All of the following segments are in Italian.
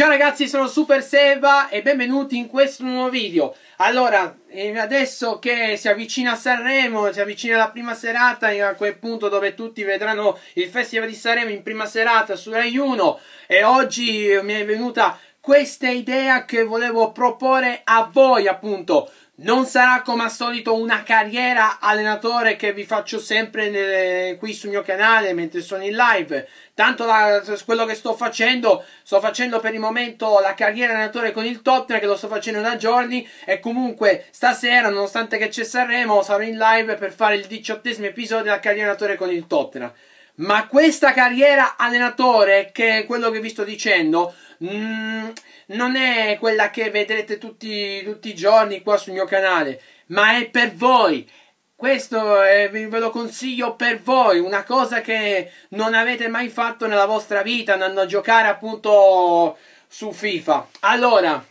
Ciao ragazzi, sono Super Seba e benvenuti in questo nuovo video. Allora, eh, adesso che si avvicina Sanremo, si avvicina la prima serata, a quel punto dove tutti vedranno il Festival di Sanremo in prima serata su Rai 1 e oggi mi è venuta questa idea che volevo proporre a voi appunto non sarà come al solito una carriera allenatore che vi faccio sempre nelle, qui sul mio canale mentre sono in live. Tanto la, quello che sto facendo, sto facendo per il momento la carriera allenatore con il top che lo sto facendo da giorni e comunque stasera, nonostante che c'è Sanremo, sarò in live per fare il diciottesimo episodio della carriera allenatore con il Tottenham. Ma questa carriera allenatore, che è quello che vi sto dicendo, mm, non è quella che vedrete tutti, tutti i giorni qua sul mio canale, ma è per voi. Questo è, eh, ve lo consiglio per voi, una cosa che non avete mai fatto nella vostra vita, andando a giocare appunto su FIFA. Allora,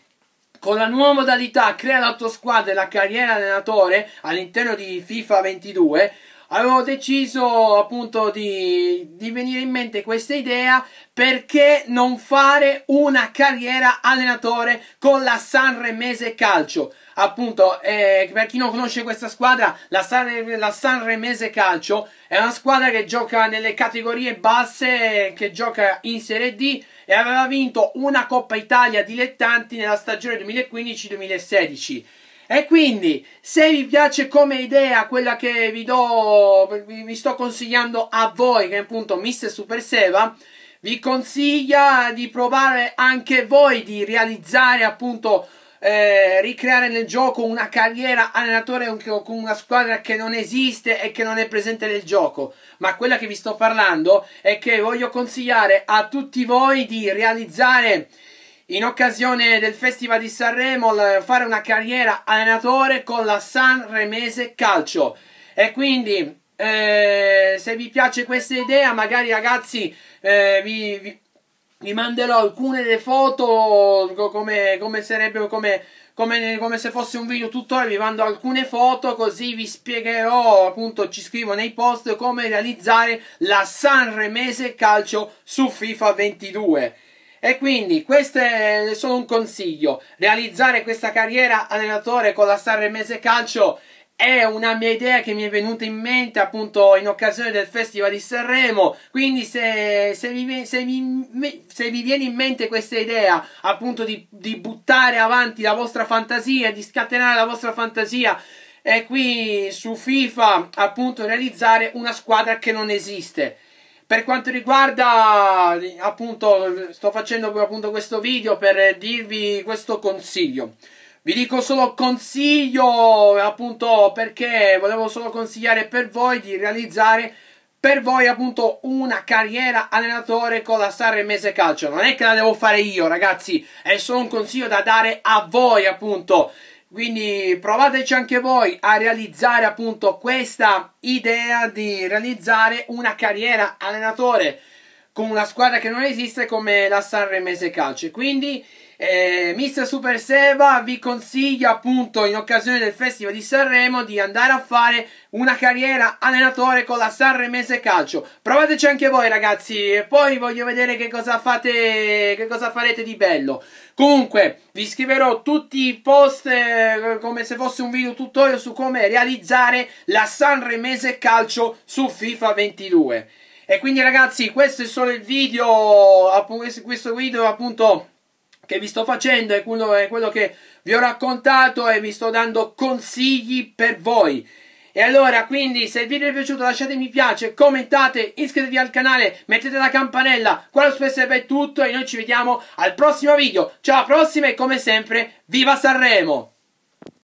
con la nuova modalità crea la tua squadra e la carriera allenatore all'interno di FIFA 22, avevo deciso appunto di, di venire in mente questa idea perché non fare una carriera allenatore con la Sanremese Calcio appunto, eh, per chi non conosce questa squadra, la, San, la Sanremese Calcio è una squadra che gioca nelle categorie basse, che gioca in Serie D e aveva vinto una Coppa Italia dilettanti nella stagione 2015-2016. E quindi, se vi piace come idea quella che vi do, vi sto consigliando a voi, che è appunto Mr. Super Seva, vi consiglia di provare anche voi di realizzare appunto eh, ricreare nel gioco una carriera allenatore con una squadra che non esiste e che non è presente nel gioco. Ma quella che vi sto parlando è che voglio consigliare a tutti voi di realizzare in occasione del Festival di Sanremo eh, fare una carriera allenatore con la Sanremese Calcio. E quindi eh, se vi piace questa idea, magari ragazzi eh, vi, vi, vi, manderò alcune delle foto come, come sarebbero come, come, come, se fosse un video tutorial, vi mando alcune foto così vi spiegherò, appunto ci scrivo nei post come realizzare la Sanremese Calcio su FIFA 22. E quindi questo è solo un consiglio. Realizzare questa carriera allenatore con la Sanremese Calcio è una mia idea che mi è venuta in mente appunto in occasione del Festival di Sanremo. Quindi se, se, vi, se, vi, se vi, viene in mente questa idea appunto di, di buttare avanti la vostra fantasia, di scatenare la vostra fantasia e qui su FIFA appunto realizzare una squadra che non esiste per quanto riguarda appunto sto facendo appunto questo video per dirvi questo consiglio vi dico solo consiglio appunto perché volevo solo consigliare per voi di realizzare per voi appunto una carriera allenatore con la Sanremese Calcio non è che la devo fare io ragazzi è solo un consiglio da dare a voi appunto quindi provateci anche voi a realizzare appunto questa idea di realizzare una carriera allenatore con una squadra che non esiste come la Sanremese Calcio. Quindi eh, Mister Super Seba vi consiglia appunto in occasione del Festival di Sanremo di andare a fare una carriera allenatore con la Sanremese Calcio. Provateci anche voi ragazzi e poi voglio vedere che cosa fate, che cosa farete di bello. Comunque vi scriverò tutti i post eh, come se fosse un video tutorial su come realizzare la Sanremese Calcio su FIFA 22. E quindi ragazzi questo è solo il video, questo video appunto che vi sto facendo è quello, è quello che vi ho raccontato e vi sto dando consigli per voi. E allora, quindi, se il video vi è piaciuto, lasciate mi piace, commentate, iscrivetevi al canale, mettete la campanella. Qua lo Space è tutto e noi ci vediamo al prossimo video. Ciao, alla prossima e come sempre, viva Sanremo!